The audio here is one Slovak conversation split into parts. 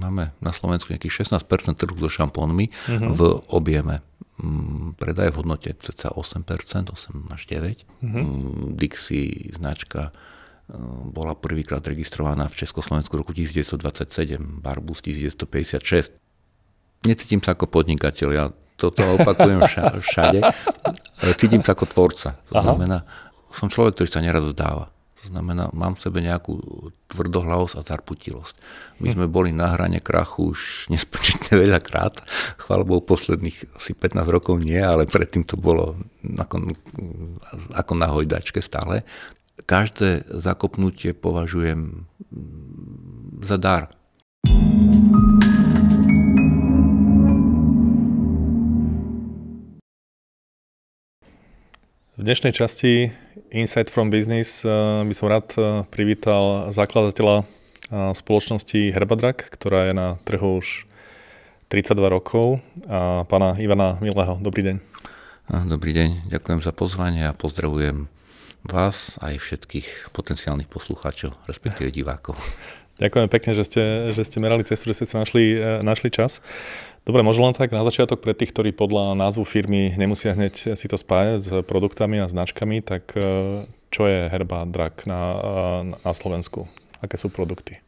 máme na Slovensku nejakých 16% trhu so šampónmi uh-huh. v objeme mm, predaj v hodnote cca 8%, 8 až 9. Uh-huh. Dixie značka mm, bola prvýkrát registrovaná v Československu roku 1927, Barbus 1956. Necítim sa ako podnikateľ, ja toto opakujem všade. Cítim sa ako tvorca. To znamená, som človek, ktorý sa neraz vzdáva. To znamená, mám v sebe nejakú tvrdohlavosť a zarputilosť. My sme boli na hrane krachu už nespočetne veľa krát. Chvalbou posledných asi 15 rokov nie, ale predtým to bolo ako, ako na hojdačke stále. Každé zakopnutie považujem za dar. V dnešnej časti Insight from Business eh, by som rád eh, privítal zakladateľa eh, spoločnosti Herbadrak, ktorá je na trhu už 32 rokov, a pána Ivana Milého. Dobrý deň. Dobrý deň, ďakujem za pozvanie a pozdravujem vás aj všetkých potenciálnych poslucháčov, respektíve divákov. Ďakujem pekne, že ste, že ste merali cestu, že ste sa našli, našli čas. Dobre, možno len tak na začiatok pre tých, ktorí podľa názvu firmy nemusia hneď si to spájať s produktami a značkami, tak e, čo je Herba Drak na, e, na Slovensku? Aké sú produkty?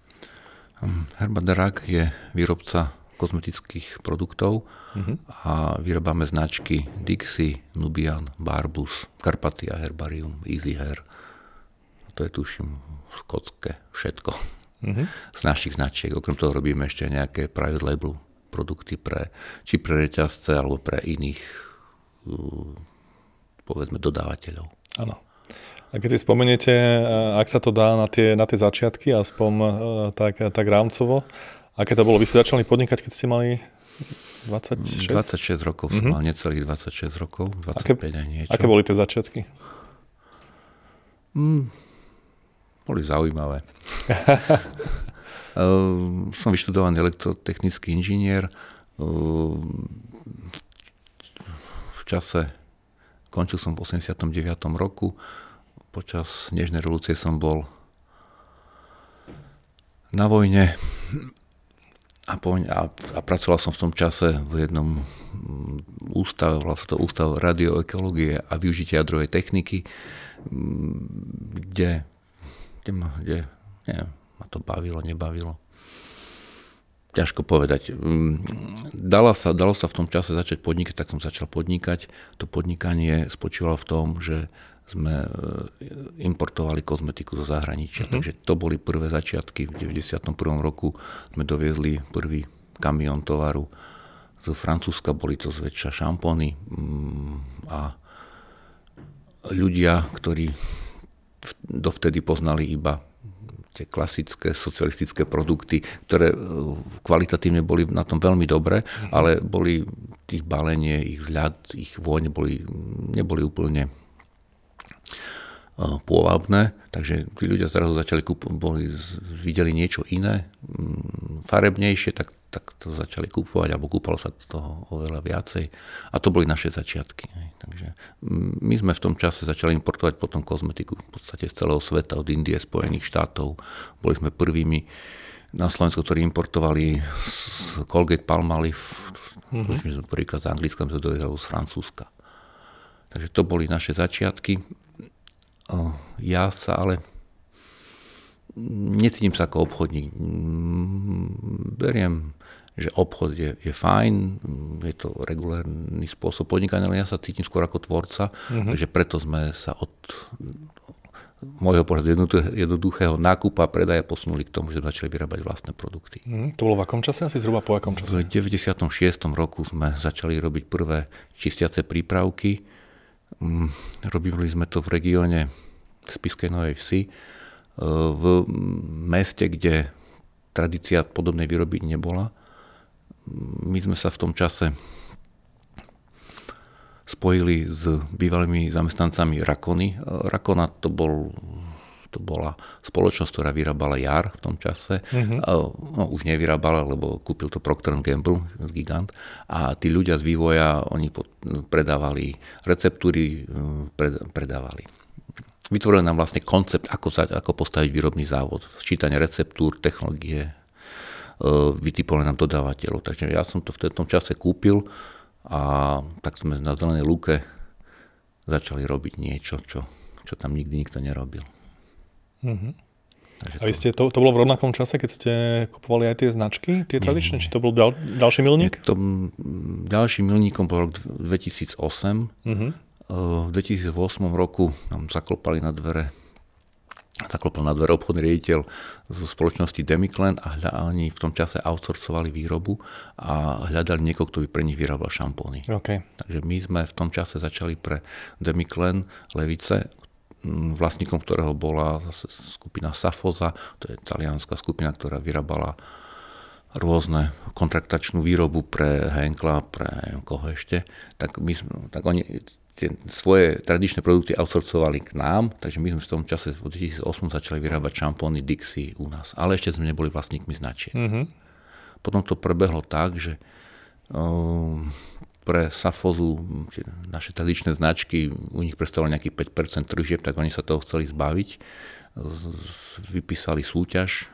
Hm, Herba Drak je výrobca kozmetických produktov uh-huh. a vyrábame značky Dixie, Nubian, Barbus, Carpatia Herbarium, Easy Hair. A to je tuším v všetko uh-huh. z našich značiek. Okrem toho robíme ešte nejaké private label produkty pre, či pre reťazce alebo pre iných eh, povedzme dodávateľov. Áno. A keď si spomeniete, eh, ak sa to dá na tie, na tie začiatky, aspoň eh, tak, tak rámcovo, aké to bolo? Vy ste začali podnikať, keď ste mali 26? 26 rokov som mm-hmm. mal, necelých 26 rokov, 25 aké, aj niečo. Aké boli tie začiatky? Mm, boli zaujímavé. Ehm, som vyštudovaný elektrotechnický inžinier. Ehm, v čase, končil som v 89. roku, počas Nežnej revolúcie som bol na vojne a, po, a, a pracoval som v tom čase v jednom mm, ústave, vlastne to ústav radioekológie a využitia jadrovej techniky, mm, kde, kde, kde neviem, ma to bavilo, nebavilo. Ťažko povedať. Mm, dalo sa, dalo sa v tom čase začať podnikať, tak som začal podnikať. To podnikanie spočívalo v tom, že sme e, importovali kozmetiku zo zahraničia. Mm-hmm. Takže to boli prvé začiatky. V 91. roku sme doviezli prvý kamión tovaru z Francúzska, boli to zväčša šampóny mm, a ľudia, ktorí dovtedy poznali iba tie klasické socialistické produkty, ktoré e, kvalitatívne boli na tom veľmi dobre, mhm. ale boli ich balenie, ich vzhľad, ich vôň boli, neboli úplne pôvabné, takže tí ľudia zrazu začali kúp- boli, videli niečo iné, mm, farebnejšie, tak, tak to začali kúpovať, alebo kúpalo sa toho oveľa viacej. A to boli naše začiatky. Takže mm, my sme v tom čase začali importovať potom kozmetiku v podstate z celého sveta, od Indie, Spojených štátov. Boli sme prvými na Slovensku, ktorí importovali z Colgate Palmolive, mm-hmm. sme prvýkrát z Anglicka, z Francúzska. Takže to boli naše začiatky. Ja sa ale necítim sa ako obchodník. Beriem, že obchod je, je fajn, je to regulárny spôsob podnikania, ale ja sa cítim skôr ako tvorca, mm-hmm. takže preto sme sa od môjho pohľadu jednoduchého nákupa a predaja posunuli k tomu, že sme začali vyrábať vlastné produkty. Mm, to bolo v akom čase? Asi zhruba po akom čase? V 96. roku sme začali robiť prvé čistiace prípravky, Mm, robili sme to v regióne Spiskej Novej Vsi, e, v meste, kde tradícia podobnej výroby nebola. My sme sa v tom čase spojili s bývalými zamestnancami Rakony. Rakona to bol to bola spoločnosť, ktorá vyrábala jar v tom čase. Mm-hmm. No, už nevyrábala, lebo kúpil to Procter Gamble, gigant. A tí ľudia z vývoja, oni predávali receptúry, e, predávali vytvorili nám vlastne koncept, ako, sa, ako postaviť výrobný závod, sčítanie receptúr, technológie, e, vytipovali nám dodávateľov. Takže ja som to v tom čase kúpil a tak sme na zelenej lúke začali robiť niečo, čo, čo tam nikdy nikto nerobil. Mm-hmm. Takže A vy ste, to, to bolo v rovnakom čase, keď ste kupovali aj tie značky, tie nie, tradičné, nie. či to bol dal, ďalší milník? to, ďalším milníkom bol rok 2008. uh mm-hmm. V 2008 roku nám zaklopali na dvere zaklopal na dvere obchodný riaditeľ zo spoločnosti Demiclen a hľa, oni v tom čase outsourcovali výrobu a hľadali niekoho, kto by pre nich vyrábal šampóny. Okay. Takže my sme v tom čase začali pre Demiclen Levice vlastníkom ktorého bola zase skupina Safoza, to je talianská skupina, ktorá vyrábala rôzne kontraktačnú výrobu pre Henkla, pre koho ešte, tak, my, tak oni tie svoje tradičné produkty outsourcovali k nám, takže my sme v tom čase v 2008 začali vyrábať šampóny Dixie u nás, ale ešte sme neboli vlastníkmi značiek. Mm-hmm. Potom to prebehlo tak, že um, pre Safozu, naše tradičné značky, u nich predstavovali nejaký 5% tržieb, tak oni sa toho chceli zbaviť. Vypísali súťaž,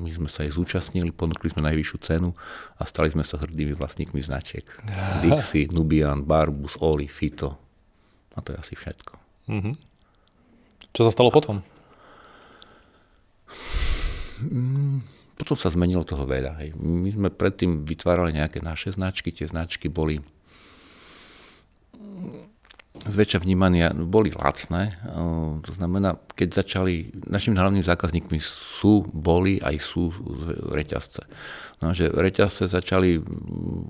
my sme sa jej zúčastnili, ponúkli sme najvyššiu cenu a stali sme sa hrdými vlastníkmi značiek. Ah. Dixie, Nubian, Barbus, Oli, Fito. A to je asi všetko. mm Čo sa stalo potom? Mm, potom sa zmenilo toho veľa. Hej. My sme predtým vytvárali nejaké naše značky, tie značky boli mm, zväčša vnímania, boli lacné. Eh, to znamená, keď začali, našimi hlavnými zákazníkmi sú, boli aj sú reťazce. No, že reťazce začali mm,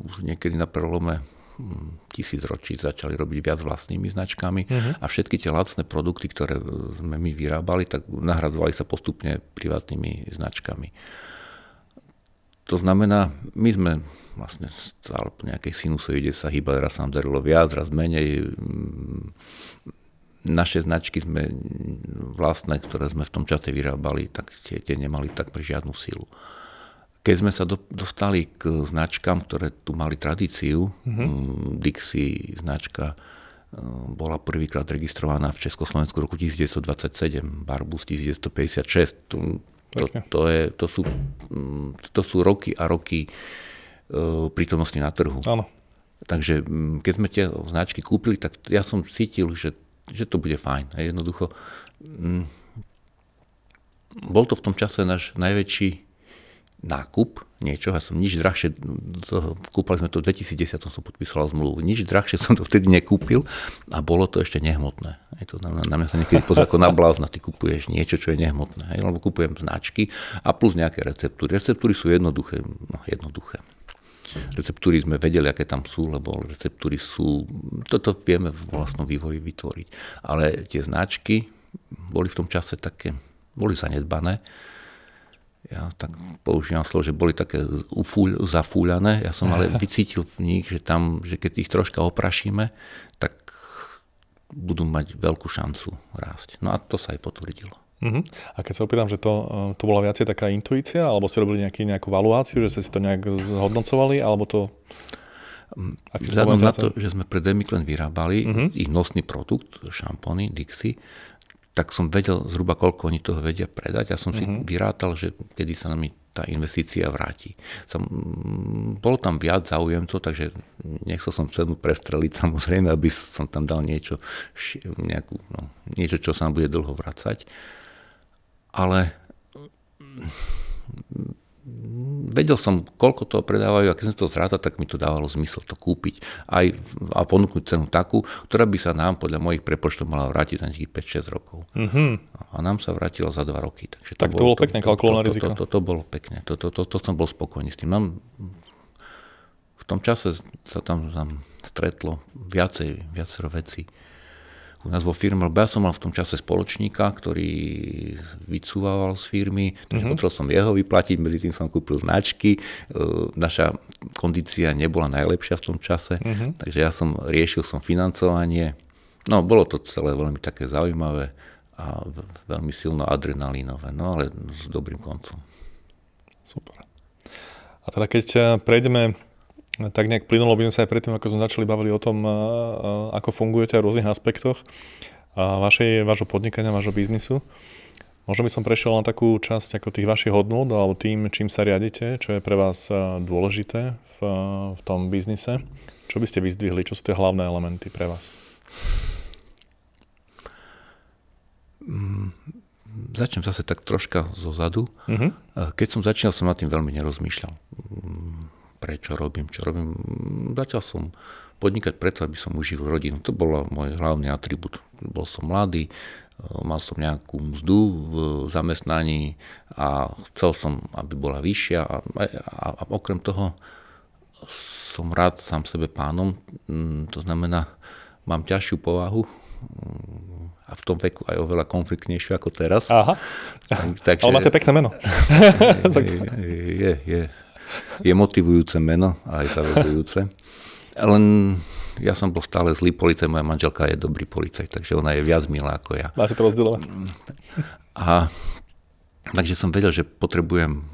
už niekedy na prelome mm, tisíc ročí začali robiť viac vlastnými značkami uh-huh. a všetky tie lacné produkty, ktoré eh, sme my vyrábali, tak nahradzovali sa postupne privátnymi značkami. To znamená, my sme vlastne stále po nejakej sinusoide sa hýbali, raz sa nám darilo viac, raz menej. Mm, naše značky sme vlastné, ktoré sme v tom čase vyrábali, tak tie, tie nemali tak pre žiadnu silu. Keď sme sa do, dostali k značkám, ktoré tu mali tradíciu, mm-hmm. Dixie značka e, bola prvýkrát registrovaná v Československu roku 1927, Barbus 1956. To, to, je, to, sú, mm, to sú roky a roky e, prítomnosti na trhu. Áno. Takže mm, keď sme tie značky kúpili, tak ja som cítil, že, že to bude fajn. A jednoducho, m, mm, bol to v tom čase náš najväčší nákup niečo, ja som nič drahšie, kúpali sme to v 2010, som podpísal zmluvu, nič drahšie som to vtedy nekúpil a bolo to ešte nehmotné. Je to, na, na mňa sa niekedy pozrie ako na blázna, ty kupuješ niečo, čo je nehmotné, hej, lebo kupujem značky a plus nejaké receptúry. Receptúry sú jednoduché, no jednoduché. Receptúry sme vedeli, aké tam sú, lebo receptúry sú, toto vieme v vlastnom vývoji vytvoriť. Ale tie značky boli v tom čase také, boli zanedbané ja tak používam slovo, že boli také ufúľ, zafúľané, ja som ale vycítil v nich, že tam, že keď ich troška oprašíme, tak budú mať veľkú šancu rásť. No a to sa aj potvrdilo. Uh-huh. A keď sa opýtam, že to, eh, to bola viacej taká intuícia, alebo ste robili nejaký, nejakú valuáciu, že ste si to nejak zhodnocovali, alebo to... Mm, vzhľadom na to, že sme pre Demiklen vyrábali uh-huh. ich nosný produkt, šampóny, Dixie, tak som vedel zhruba, koľko oni toho vedia predať a som si mm-hmm. vyrátal, že kedy sa nami tá investícia vráti. Som, bolo tam viac zaujemcov, takže nechcel som cenu prestreliť samozrejme, aby som tam dal niečo, nejakú, no, niečo čo sa nám bude dlho vracať. Ale vedel som, koľko toho predávajú a keď som to zrátal, tak mi to dávalo zmysel to kúpiť aj a ponúknuť cenu takú, ktorá by sa nám podľa mojich prepočtov mala vrátiť za nejakých 5-6 rokov. Mm-hmm. A nám sa vrátila za 2 roky. Takže to tak bolo, to bolo pekné kalkulované riziko. To, to, to, to bolo pekné, to, to, to, to som bol spokojný s tým. Nám, v tom čase sa tam, tam stretlo viacej, viacero vecí u nás vo firme, lebo ja som mal v tom čase spoločníka, ktorý vycúval z firmy, takže mm-hmm. potreboval som jeho vyplatiť, medzi tým som kúpil značky, e, naša kondícia nebola najlepšia v tom čase, mm-hmm. takže ja som riešil som financovanie, no bolo to celé veľmi také zaujímavé a veľmi silno adrenalínové, no ale s dobrým koncom. Super. A teda keď e, prejdeme tak nejak plynulo by sme sa aj predtým, ako sme začali bavili o tom, ako fungujete v rôznych aspektoch vašej, vášho podnikania, vášho biznisu. Možno by som prešiel na takú časť ako tých vašich hodnot alebo tým, čím sa riadite, čo je pre vás dôležité v, v tom biznise. Čo by ste vyzdvihli? Čo sú tie hlavné elementy pre vás? Mm, začnem zase tak troška zo zadu. Mm-hmm. Keď som začínal, som nad tým veľmi nerozmýšľal. Mm, prečo robím, čo robím. Začal som podnikať preto, aby som užil rodinu. To bol môj hlavný atribút. Bol som mladý, e, mal som nejakú mzdu v zamestnaní a chcel som, aby bola vyššia a, a, a okrem toho som rád sám sebe pánom, mm, to znamená, mám ťažšiu povahu mm, a v tom veku aj oveľa konfliktnejšiu ako teraz. Aha, tak, takže, ale máte pekné meno. je, je, je, je motivujúce meno, aj zavedujúce. Len ja som bol stále zlý policaj, moja manželka je dobrý policaj, takže ona je viac milá ako ja. Máte to rozdielovať. A takže som vedel, že potrebujem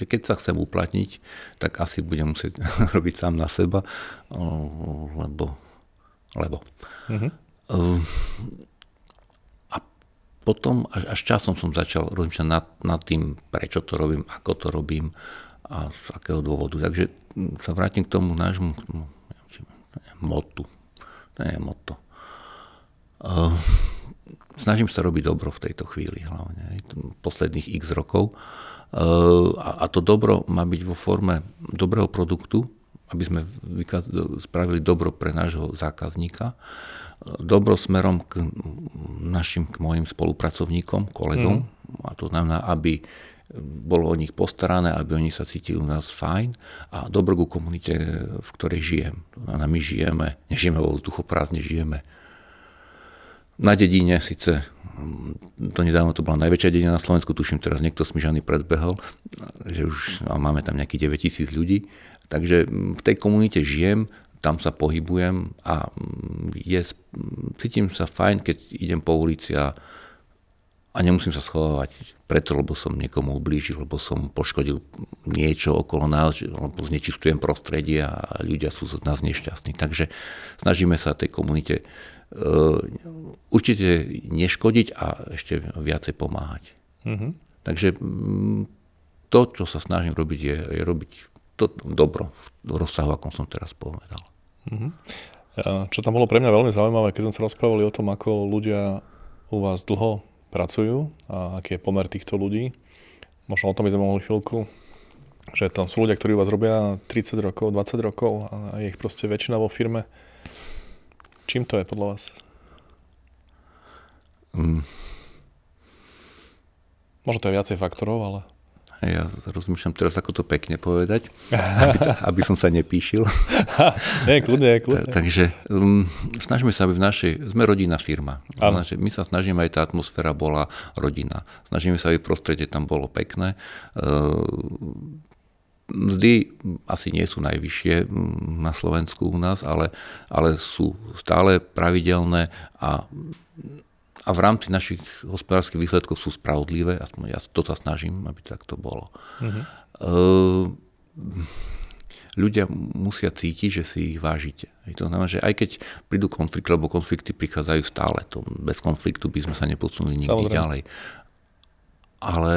že keď sa chcem uplatniť, tak asi budem musieť robiť sám na seba, lebo, lebo. Uh-huh potom až, až časom som začal rozmýšľať nad, nad tým, prečo to robím, ako to robím a z akého dôvodu. Takže hm, sa vrátim k tomu nášmu hm, no, motu. To je moto. Uh, ehm, snažím sa robiť dobro v tejto chvíli hlavne, aj posledných x rokov. Uh, a, a to dobro má byť vo forme dobrého produktu, aby sme spravili dobro pre nášho zákazníka dobrosmerom smerom k našim, k mojim spolupracovníkom, kolegom, mm. a to znamená, aby bolo o nich postarané, aby oni sa cítili u nás fajn a dobrú komunite, v ktorej žijem. A my žijeme, nežijeme vo vzduchoprázdne, žijeme na dedine, síce mm, to nedávno to bola najväčšia dedina na Slovensku, tuším teraz niekto smyžaný predbehol, že už máme tam nejakých 9000 ľudí, takže mm, v tej komunite žijem, tam sa pohybujem a mm, je, cítim sa fajn, keď idem po ulici a, a nemusím sa schovávať preto, lebo som niekomu ublížil, lebo som poškodil niečo okolo nás, lebo znečistujem prostredie a ľudia sú z nás nešťastní. Takže snažíme sa tej komunite uh, určite neškodiť a ešte viacej pomáhať. Mm-hmm. Takže mm, to, čo sa snažím robiť, je, je robiť to dobro v rozsahu, akom som teraz povedal. Mm-hmm. Čo tam bolo pre mňa veľmi zaujímavé, keď sme sa rozprávali o tom, ako ľudia u vás dlho pracujú a aký je pomer týchto ľudí. Možno o tom by sme mohli chvíľku, že tam sú ľudia, ktorí u vás robia 30 rokov, 20 rokov a je ich proste väčšina vo firme. Čím to je podľa vás? Mm. Možno to je viacej faktorov, ale... Ja rozmýšľam teraz, ako to pekne povedať, aby, to, aby som sa nepíšil. Nie, kľudne, kľudne. Takže um, snažíme sa, aby v našej, sme rodinná firma. Naše, my sa snažíme, aj tá atmosféra bola rodina. Snažíme sa, aby prostredie tam bolo pekné. Uh, mzdy asi nie sú najvyššie mm, na Slovensku u nás, ale, ale sú stále pravidelné a a v rámci našich hospodárskych výsledkov sú spravodlivé, aspoň ja to sa snažím, aby tak to bolo. Mm-hmm. Uh, ľudia musia cítiť, že si ich vážite. I to znamená, že aj keď prídu konflikty, lebo konflikty prichádzajú stále, to bez konfliktu by sme sa neposunuli nikdy Samozrejme. ďalej. Ale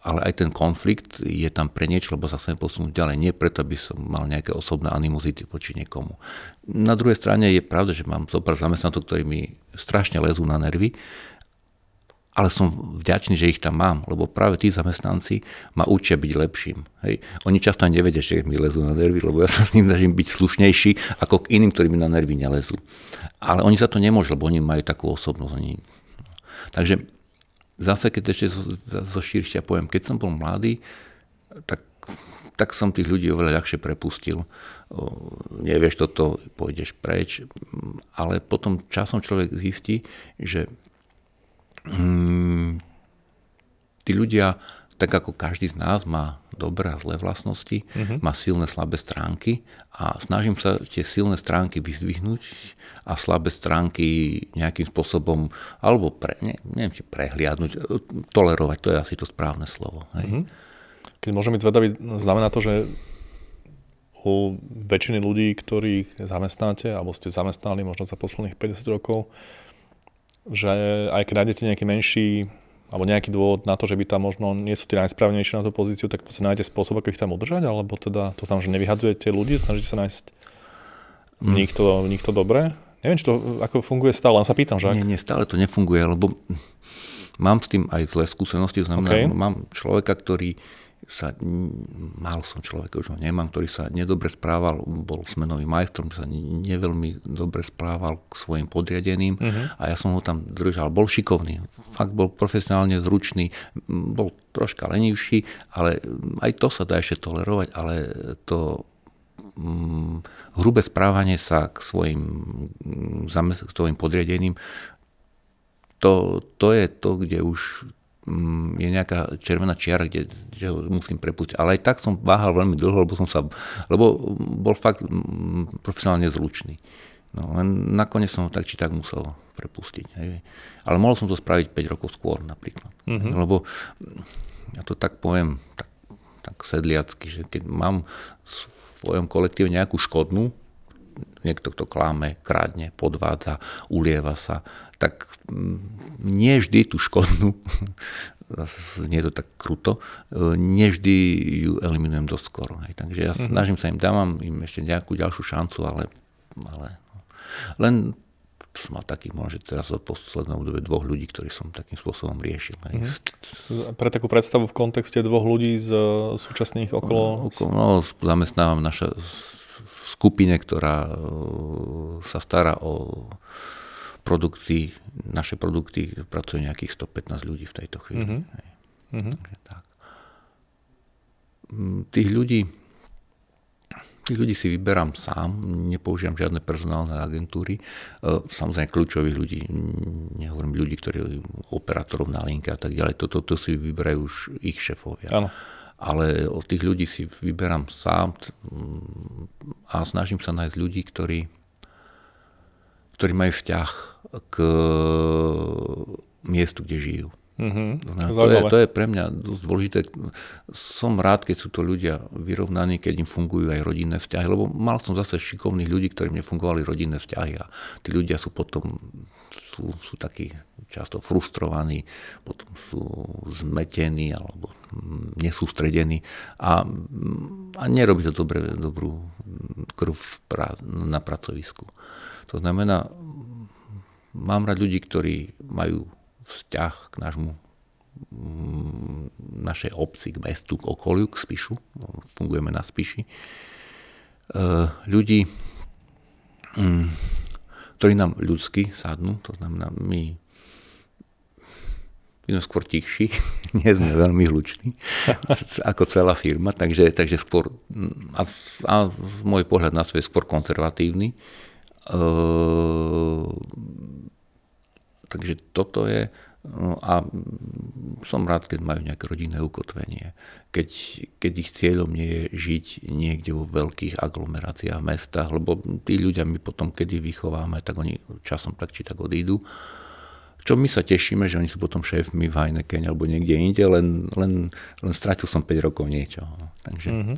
ale aj ten konflikt je tam pre niečo, lebo sa chcem posunúť ďalej. Nie preto, aby som mal nejaké osobné animozity voči niekomu. Na druhej strane je pravda, že mám zopár zamestnancov, ktorí mi strašne lezú na nervy, ale som vďačný, že ich tam mám, lebo práve tí zamestnanci ma učia byť lepším. Hej. Oni často ani nevedia, že mi lezú na nervy, lebo ja sa s ním snažím byť slušnejší ako k iným, ktorí mi na nervy nelezú. Ale oni za to nemôžu, lebo oni majú takú osobnosť. Oni... Takže zase, keď ešte zo, zo širšia poviem, keď som bol mladý, tak, tak som tých ľudí oveľa ľahšie prepustil. Nevieš toto, pôjdeš preč. Ale potom časom človek zistí, že mm, tí ľudia tak ako každý z nás má dobré a zlé vlastnosti, uh-huh. má silné, slabé stránky a snažím sa tie silné stránky vyzdvihnúť a slabé stránky nejakým spôsobom, alebo pre, ne, neviem, či prehliadnúť, e, tolerovať, to je asi to správne slovo. Hej. Uh-huh. Keď môžem byť zvedavý, znamená to, že u väčšiny ľudí, ktorých zamestnáte, alebo ste zamestnali možno za posledných 50 rokov, že aj keď nájdete nejaký menší alebo nejaký dôvod na to, že by tam možno nie sú tí najsprávnejšie na tú pozíciu, tak sa nájdete spôsob, ako ich tam udržať, alebo teda to tam, že nevyhadzujete ľudí, snažíte sa nájsť mm. niekto, niekto dobré? Neviem, či to ako funguje stále, len sa pýtam, že? Ak... Nie, nie, stále to nefunguje, lebo mám s tým aj zlé skúsenosti, znamená, okay. mám človeka, ktorý sa, mal som človeka, už ho nemám, ktorý sa nedobre správal, bol smenový majstrom, sa neveľmi dobre správal k svojim podriadeným uh-huh. a ja som ho tam držal. Bol šikovný, fakt bol profesionálne zručný, bol troška lenivší, ale aj to sa dá ešte tolerovať, ale to hm, hrubé správanie sa k svojim, mm, k svojim podriadeným, to, to je to, kde už Mm, je nejaká červená čiara, kde, že ho musím prepustiť. Ale aj tak som váhal veľmi dlho, lebo som sa, lebo bol fakt mm, profesionálne zručný. No len nakoniec som ho tak či tak musel prepustiť. Hej. Ale mohol som to spraviť 5 rokov skôr napríklad. Mm-hmm. Lebo mm, ja to tak poviem, tak, tak sedliacky, že keď mám v svojom kolektíve nejakú škodnú, niekto, kto klame, kradne, podvádza, ulieva sa, tak mm, nie vždy tú škodnú, nie je to tak kruto, e, nie vždy ju eliminujem dosť skoro. Hej. Takže ja mhm. snažím sa im, dávam im ešte nejakú ďalšiu šancu, ale, ale no. len som mal taký možno, že teraz v poslednom dobe dvoch ľudí, ktorí som takým spôsobom riešil. Hej. Mhm. Pre takú predstavu v kontexte dvoch ľudí z e, súčasných okolo... okolo no, zamestnávam naša skupine, ktorá e, sa stará o produkty, naše produkty pracuje nejakých 115 ľudí v tejto chvíli. Mm-hmm. Hej. Mhm. Takže tak. Mm, tých ľudí, tých ľudí si vyberám sám, nepoužívam žiadne personálne agentúry. E, samozrejme kľúčových ľudí, nehovorím ľudí, ktorí operátorov na linke a tak ďalej, toto to, to si vyberajú už ich šéfovia. Ano. ale od tých ľudí si vyberám sám mm, a snažím sa nájsť ľudí, ktorí ktorí majú vzťah k miestu, kde žijú. Mm-hmm. To, je, to je pre mňa dosť dôležité. Som rád, keď sú to ľudia vyrovnaní, keď im fungujú aj rodinné vzťahy, lebo mal som zase šikovných ľudí, ktorým nefungovali rodinné vzťahy a tí ľudia sú potom sú, sú takí často frustrovaní, potom sú zmetení alebo mm, nesústredení a, mm, a nerobí to dobre, dobrú krv pra, na pracovisku. To znamená, mám rád ľudí, ktorí majú vzťah k nášmu mm, našej obci, k mestu, k okoliu, k Spišu. Fungujeme na Spiši. E, ľudí, mm, ktorí nám ľudsky sadnú, to znamená, my, my sme skôr tichší, nie sme veľmi hluční, ako celá firma, takže, takže skôr, mm, a, a môj pohľad na svet je skôr konzervatívny, Ehm, takže toto je, no a som rád, keď majú nejaké rodinné ukotvenie, keď, keď ich cieľom nie je žiť niekde vo veľkých aglomeráciách, mestách, lebo tí ľudia my potom, kedy vychováme, tak oni časom tak či tak odídu. Čo my sa tešíme, že oni sú potom šéfmi v Heineken alebo niekde inde, len, len, len strátil som 5 rokov niečo. No. Takže... Mm-hmm.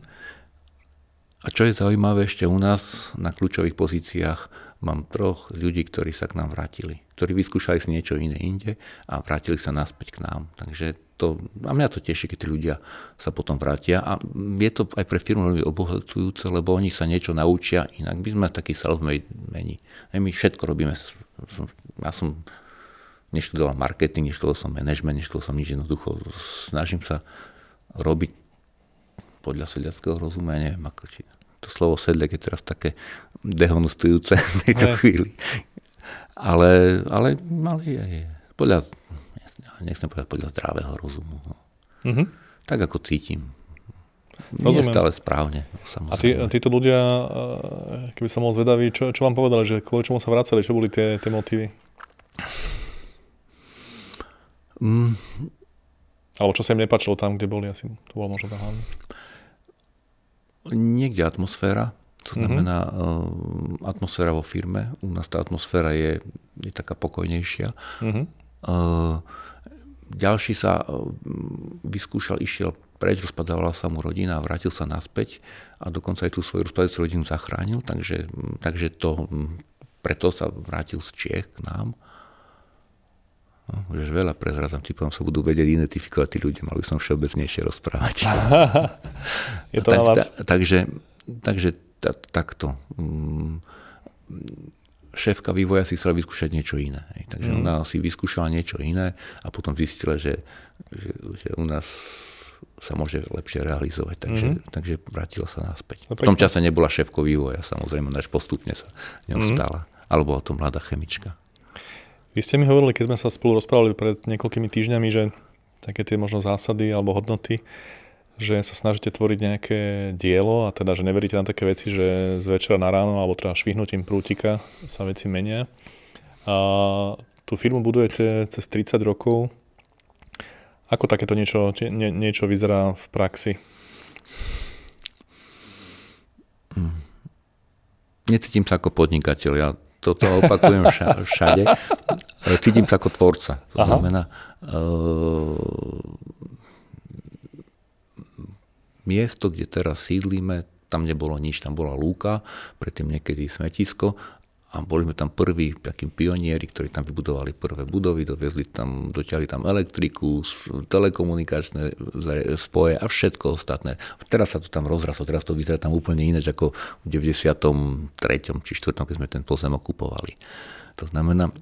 A čo je zaujímavé, ešte u nás na kľúčových pozíciách mám troch ľudí, ktorí sa k nám vrátili, ktorí vyskúšali si niečo iné inde a vrátili sa naspäť k nám. Takže to, a mňa to teší, keď tí ľudia sa potom vrátia. A je to aj pre firmu veľmi obohacujúce, lebo oni sa niečo naučia, inak by sme taký self-made meni. My všetko robíme. Ja som neštudoval marketing, neštudoval som management, neštudoval som nič jednoducho. Snažím sa robiť podľa sedliackého rozumu, ja neviem, ako či to slovo sedliak je teraz také dehonostujúce v tejto hey. chvíli. Ale, ale mali aj podľa, nechcem povedať podľa zdravého rozumu. No. Mm-hmm. Tak ako cítim. Rozumiem. Nie stále správne. Samozrejme. A tí, títo ľudia, e, keby som bol zvedavý, čo, čo vám povedali, že kvôli čomu sa vracali, čo boli tie, tie motívy? Mm. Alebo čo sa im nepačilo tam, kde boli, asi to bolo možno hlavne. Niekde atmosféra, to mhm. znamená mm-hmm. atmosféra vo firme. U nás tá atmosféra je, je taká pokojnejšia. Mm-hmm. Ďalší sa eh, vyskúšal, išiel preč, rozpadávala sa mu rodina a vrátil sa naspäť a dokonca aj tú svoju rozpadajúcu rodinu zachránil, takže, takže to, hm, preto sa vrátil z Čech k nám. No, môžeš veľa prezrazať, tým potom sa budú vedieť identifikovať tí ľudia, mal by som všeobecnejšie rozprávať. je no to tak, na vás. Ta, takže takže ta, takto. Mm, šéfka vývoja si chcela vyskúšať niečo iné. Takže mm. ona si vyskúšala niečo iné a potom zistila, že, že, že u nás sa môže lepšie realizovať. Takže, mm takže vrátila sa naspäť. No, v tom čase nebola šéfko vývoja, samozrejme, až postupne sa ňou mm stala. Alebo o tom mladá chemička. Vy ste mi hovorili, keď sme sa spolu rozprávali pred niekoľkými týždňami, že také tie možno zásady alebo hodnoty, že sa snažíte tvoriť nejaké dielo a teda, že neveríte na také veci, že z večera na ráno alebo teda švihnutím prútika sa veci menia. A tú firmu budujete cez 30 rokov. Ako takéto niečo, nie, niečo vyzerá v praxi? Necítim sa ako podnikateľ. Ja toto opakujem ša, všade. Cítim sa ako tvorca. To Aha. znamená, uh, miesto, kde teraz sídlíme, tam nebolo nič, tam bola lúka, predtým niekedy smetisko a boli sme tam prví takým pionieri, ktorí tam vybudovali prvé budovy, doviezli tam, dotiahli tam elektriku, telekomunikačné spoje a všetko ostatné. Teraz sa to tam rozraslo, teraz to vyzerá tam úplne ináč ako v 93. či 4. keď sme ten pozemok kupovali. To znamená,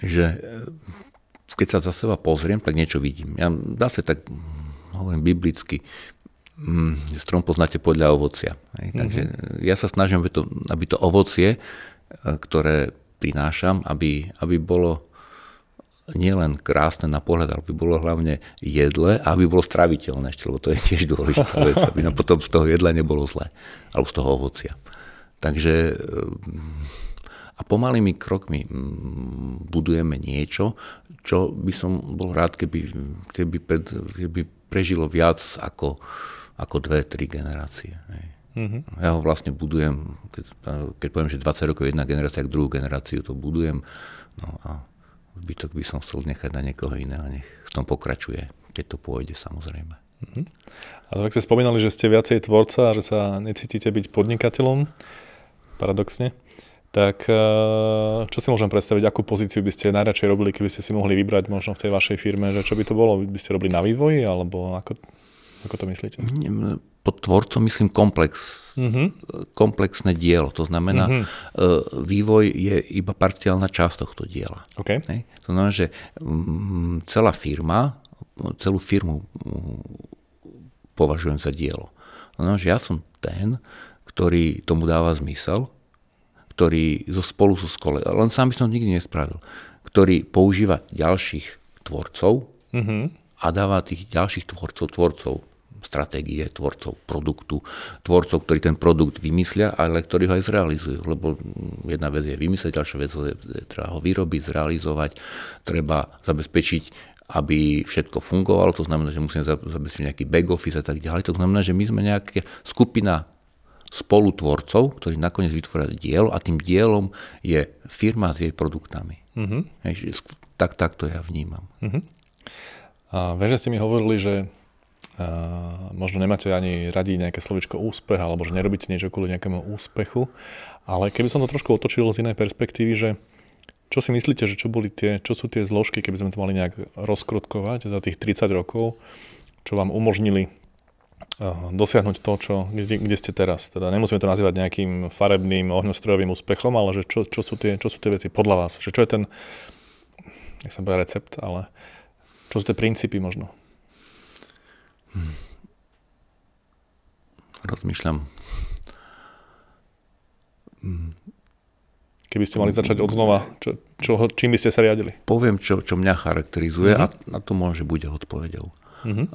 že eh, keď sa za seba pozriem, tak niečo vidím. Ja dá sa tak, hm, hovorím biblicky, Mm, strom poznáte podľa ovocia. Hej. Takže mm-hmm. ja sa snažím, aby to, aby to ovocie, e, ktoré prinášam, aby, aby bolo nielen krásne na pohľad, ale aby bolo hlavne jedle a aby bolo straviteľné ešte, lebo to je tiež dôležitá vec, aby nám potom z toho jedla nebolo zlé, alebo z toho ovocia. Takže e, a pomalými krokmi mm, budujeme niečo, čo by som bol rád, keby, keby, pred, keby prežilo viac ako ako dve, tri generácie. Hej. Mm-hmm. Ja ho vlastne budujem, keď, keď poviem, že 20 rokov jedna generácia, tak druhú generáciu to budujem. No a zbytok by som chcel nechať na niekoho iného, nech v tom pokračuje, keď to pôjde samozrejme. Mm-hmm. A tak ste spomínali, že ste viacej tvorca a že sa necítite byť podnikateľom, paradoxne. Tak e, čo si môžem predstaviť, akú pozíciu by ste najradšej robili, keby ste si mohli vybrať možno v tej vašej firme, že čo by to bolo? By ste robili na vývoji, alebo ako ako to myslíte? Mm, pod tvorcom myslím komplex, uh-huh. komplexné dielo. To znamená, uh-huh. vývoj je iba parciálna časť tohto diela. Okay. To znamená, že mm, celá firma, celú firmu mm, považujem za dielo. To znamená, že ja som ten, ktorý tomu dáva zmysel, ktorý zo spolu so skole, len sám by som nikdy nespravil, ktorý používa ďalších tvorcov, uh-huh a dáva tých ďalších tvorcov, tvorcov stratégie tvorcov produktu, tvorcov, ktorí ten produkt vymyslia, ale ktorí ho aj zrealizujú. Lebo jedna vec je vymyslieť, ďalšia vec je treba ho vyrobiť, zrealizovať, treba zabezpečiť aby všetko fungovalo, to znamená, že musíme zabezpečiť nejaký back office a tak ďalej. To znamená, že my sme nejaká skupina spolutvorcov, ktorí nakoniec vytvoria dielo a tým dielom je firma s jej produktami. Uh-huh. Hej, tak, tak to ja vnímam. Uh-huh. A viem, že ste mi hovorili, že možno nemáte ani radi nejaké slovičko úspech, alebo že nerobíte niečo kvôli nejakému úspechu. Ale keby som to trošku otočil z inej perspektívy, že čo si myslíte, že čo, boli tie, čo sú tie zložky, keby sme to mali nejak rozkrutkovať za tých 30 rokov, čo vám umožnili eh, dosiahnuť to, čo, kde, kde ste teraz. Teda nemusíme to nazývať nejakým farebným, ohňostrojovým úspechom, ale že čo, čo, sú tie, čo sú tie veci podľa vás? Že čo je ten, nech sa recept, ale čo sú tie princípy možno? Rozmýšľam. Keby ste mali začať od znova, čo, čo, čím by ste sa riadili? Poviem, čo, čo mňa charakterizuje mm-hmm. a na to môže byť odpovedou. Mm-hmm. Uh,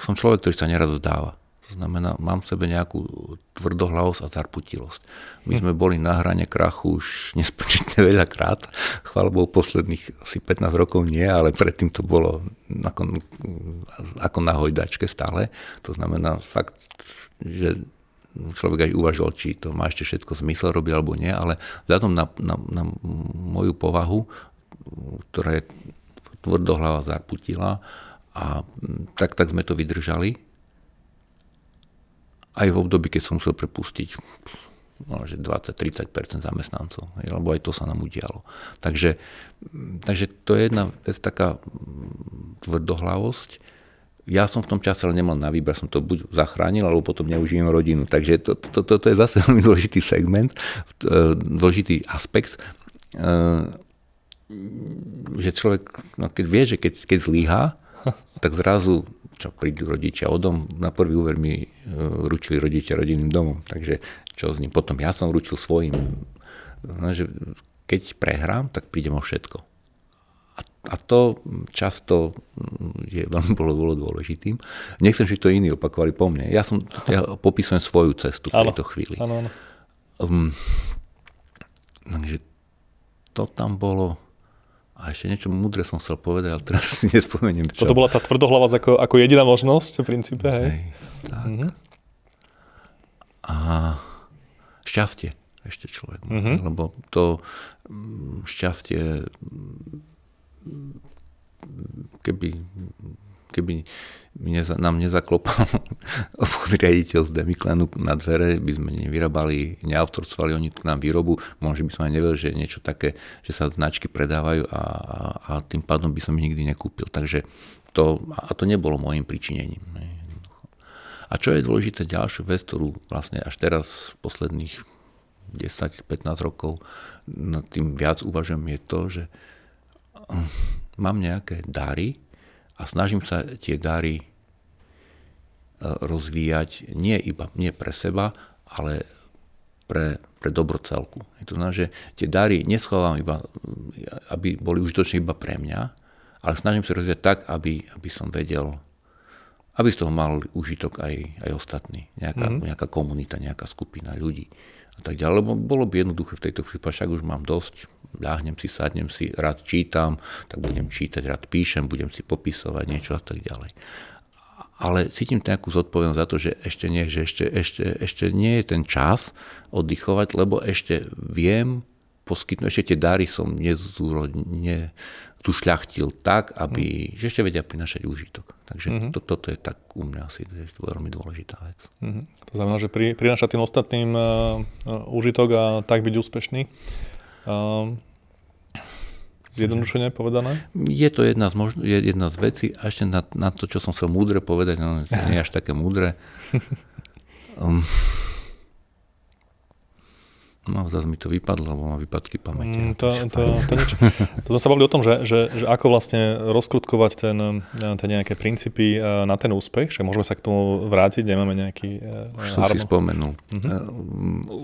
som človek, ktorý sa neraz vzdáva. To znamená, mám v sebe nejakú tvrdohlavosť a zarputilosť. My sme boli na hrane krachu už nespočetne veľa krát. Chválbou posledných asi 15 rokov nie, ale predtým to bolo ako, ako na hojdačke stále. To znamená fakt, že človek aj uvažoval, či to má ešte všetko zmysel robiť alebo nie, ale vzhľadom na, na, na moju povahu, ktorá je tvrdohlava zarputila, a tak, tak sme to vydržali aj v období, keď som musel prepustiť no, 20-30 zamestnancov, lebo aj to sa nám udialo. Takže, takže to je jedna vec, taká tvrdohlavosť. Ja som v tom čase ale nemal na výber, som to buď zachránil, alebo potom neužijem rodinu. Takže toto to, to, to je zase veľmi dôležitý segment, dôležitý aspekt, eh, že človek, no keď vie, že keď, keď zlíha, tak zrazu čo prídu rodičia o dom, na prvý úver mi e, ručili rodičia rodinným domom, takže čo s ním. Potom ja som ručil svojim. No, že keď prehrám, tak prídem o všetko. A, a to často mm, je veľmi bolo, bolo dôležitým. Nechcem, že to iní opakovali po mne. Ja, som, ja popisujem svoju cestu v tejto chvíli. Ano, ano. Um, takže to tam bolo a ešte niečo múdre som chcel povedať, ale teraz si nespomeniem. Čo. To bola tá tvrdohlavosť ako, ako jediná možnosť v princípe, hej? hej tak. Mm-hmm. A šťastie ešte človek mm-hmm. lebo to mm, šťastie, mm, keby keby nám nezaklopal riaditeľ z Demiklenu na dvere, by sme nevyrábali, neautorcovali oni k nám výrobu, možno by som aj nevedel, že niečo také, že sa značky predávajú a, a, a tým pádom by som ich nikdy nekúpil. Takže to, a to nebolo môjim pričinením. A čo je dôležité, ďalšiu vec, ktorú vlastne až teraz posledných 10-15 rokov nad tým viac uvažujem, je to, že mám nejaké dary, a snažím sa tie dary e, rozvíjať nie iba nie pre seba, ale pre, pre dobro celku. To znamená, že tie dary neschovám iba, aby boli užitočné iba pre mňa, ale snažím sa rozvíjať tak, aby, aby som vedel, aby z toho mal užitok aj, aj ostatní. Nejaká, mm-hmm. nejaká komunita, nejaká skupina ľudí a tak ďalej. Lebo bolo by jednoduché v tejto chvíli, však už mám dosť, ľahnem si, sadnem si, rád čítam, tak budem čítať, rád píšem, budem si popisovať niečo a tak ďalej. Ale cítim nejakú zodpovednosť za to, že ešte nie, že ešte, ešte, ešte nie je ten čas oddychovať, lebo ešte viem poskytnúť, ešte tie dary som nezúrodne tu šľachtil tak, aby, mm. že ešte vedia prinašať úžitok. Takže mm-hmm. to, toto je tak u mňa asi je to veľmi dôležitá vec. Mm-hmm. To znamená, že pri, prinašať tým ostatným uh, uh, úžitok a tak byť úspešný. Um, povedané? Je to jedna z, možn- jedna z vecí. A ešte na, na to, čo som chcel múdre povedať, no nie až také múdre. Um, No, zase mi to vypadlo, lebo mám výpadky pamäti. Mm, to, to, to, nič. to sme sa bavili o tom, že, že, že ako vlastne rozkrutkovať ten, ten nejaké princípy eh, na ten úspech, že môžeme sa k tomu vrátiť, nemáme nejaký eh, Už som harmo. si spomenul. Mm-hmm.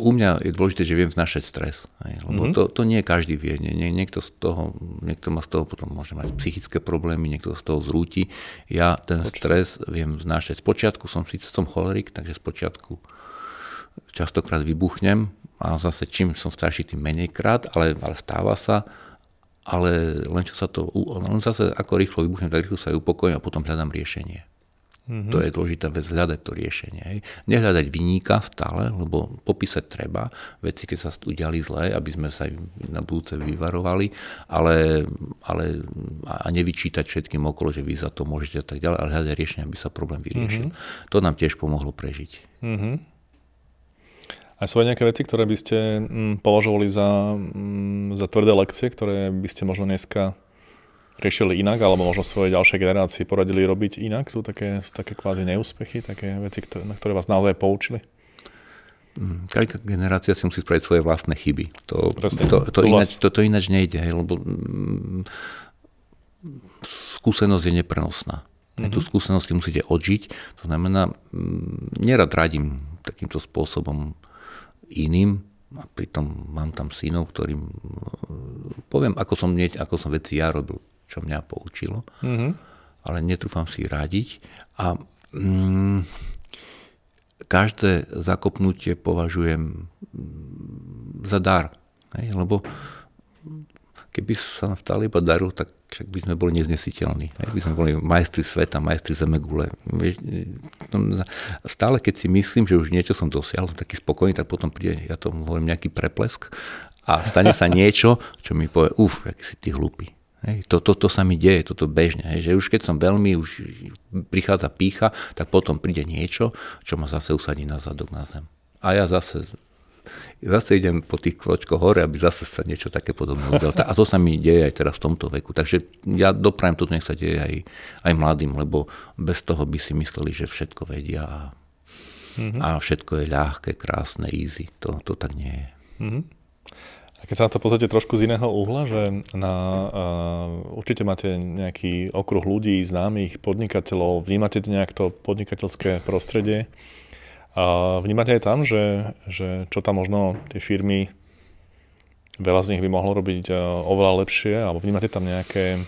U mňa je dôležité, že viem vnašať stres, aj, lebo mm-hmm. to, to nie každý vie. Nie, nie, niekto, z toho, niekto má z toho potom môže mať psychické problémy, niekto z toho zrúti. Ja ten Počkej. stres viem vnašať z počiatku som síce som cholerik, takže počiatku častokrát vybuchnem, a zase čím som starší, tým menej krát, ale, ale stáva sa, ale len čo sa to, len zase ako rýchlo vybuchnem, tak rýchlo sa aj upokojím a potom hľadám riešenie. Mm-hmm. To je dôležitá vec, hľadať to riešenie. Hej. Nehľadať vyníka stále, lebo popísať treba veci, keď sa udiali zlé, aby sme sa na budúce vyvarovali, ale, ale a nevyčítať všetkým okolo, že vy za to môžete a tak ďalej, ale hľadať riešenie, aby sa problém vyriešil. Mm-hmm. To nám tiež pomohlo prežiť. Mm-hmm. A sú aj nejaké veci, ktoré by ste mm, považovali za, mm, za tvrdé lekcie, ktoré by ste možno dneska riešili inak, alebo možno svojej ďalšej generácii poradili robiť inak? Sú také, sú také kvázi neúspechy, také veci, ktoré, na ktoré vás naozaj poučili? Mm, každá generácia si musí spraviť svoje vlastné chyby. To, Presne, to, to, ináč, to, to ináč nejde, hej, lebo mm, skúsenosť je neprenosná. Mm-hmm. tú mhm. skúsenosť si musíte odžiť. To znamená, mm, nerad radím takýmto spôsobom iným a pritom mám tam synov, ktorým e, poviem, ako som, nie, ako som veci ja robil, čo mňa poučilo, mm-hmm. ale netrúfam si radiť a mm, každé zakopnutie považujem mm, za dar, hej, lebo keby sa nám stále iba daru, tak však by sme boli neznesiteľní. Hej? By sme boli majstri sveta, majstri zemegule. No, stále keď si myslím, že už niečo som dosiahol, som taký spokojný, tak potom príde, ja to hovorím, nejaký preplesk a stane sa niečo, čo mi povie, uf, aký si ty hlupý. Hej, to, to, to sa mi deje, toto bežne. Hej, že už keď som veľmi, už prichádza pícha, tak potom príde niečo, čo ma zase usadí na zadok na zem. A ja zase zase idem po tých kročkoch hore, aby zase sa niečo také podobné udialo. A to sa mi deje aj teraz v tomto veku. Takže ja doprajem toto, nech sa deje aj, aj mladým, lebo bez toho by si mysleli, že všetko vedia a, mm-hmm. a všetko je ľahké, krásne, easy. To, to tak nie je. Mm-hmm. A keď sa na to pozrite trošku z iného uhla, že na, uh, určite máte nejaký okruh ľudí, známych, podnikateľov, vnímate nejak to podnikateľské prostredie, a vnímate aj tam, že, že čo tam možno tie firmy, veľa z nich by mohlo robiť e, oveľa lepšie, alebo vnímate tam nejaké e,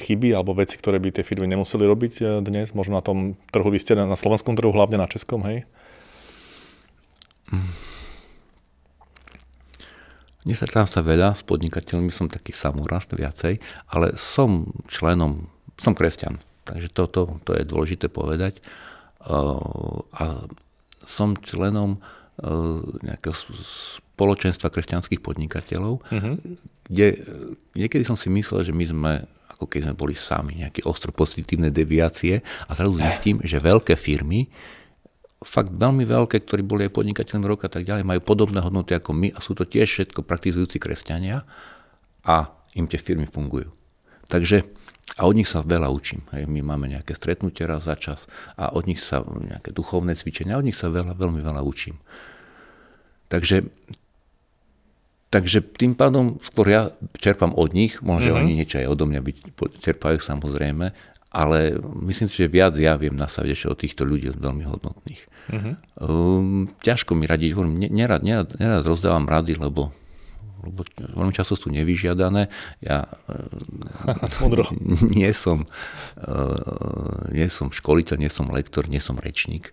chyby alebo veci, ktoré by tie firmy nemuseli robiť e, dnes, možno na tom trhu, vy ste na slovenskom trhu, hlavne na českom, hej? Nestretám sa veľa s podnikateľmi, som taký samorast viacej, ale som členom, som kresťan, takže toto to, to je dôležité povedať a som členom e, nejakého spoločenstva kresťanských podnikateľov, uh-huh. kde e, niekedy som si myslel, že my sme ako keď sme boli sami, nejaké pozitívne deviácie a zrazu zistím, že veľké firmy, fakt veľmi veľké, ktorí boli aj podnikateľmi roka a tak ďalej, majú podobné hodnoty ako my a sú to tiež všetko praktizujúci kresťania a im tie firmy fungujú. Takže a od nich sa veľa učím. Hej. My máme nejaké stretnutia raz za čas a od nich sa nejaké duchovné cvičenia, od nich sa veľa, veľmi veľa učím. Takže, takže tým pádom skôr ja čerpám od nich, možno mm-hmm. oni niečo aj odo mňa byť, čerpajú samozrejme, ale myslím si, že viac ja viem na ešte od týchto ľudí veľmi hodnotných. Mm-hmm. Um, ťažko mi radiť, hovorím, nerad, nerad, nerad rozdávam rady, lebo lebo veľmi často sú nevyžiadané. Ja e, nie som, e, nie som školiteľ, nie som lektor, nie som rečník. E,